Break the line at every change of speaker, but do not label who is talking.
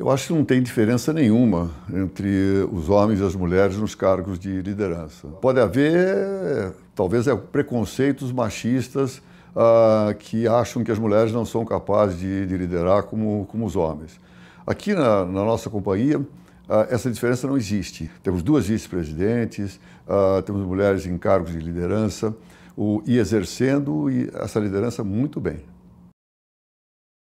Eu acho que não tem diferença nenhuma
entre os homens e as mulheres nos cargos de liderança. Pode
haver, talvez, é, preconceitos machistas ah, que acham que as mulheres não são capazes de, de liderar como, como os homens. Aqui na, na nossa companhia, ah, essa diferença não existe. Temos duas vice-presidentes, ah, temos mulheres em cargos de
liderança o, e exercendo essa liderança muito bem.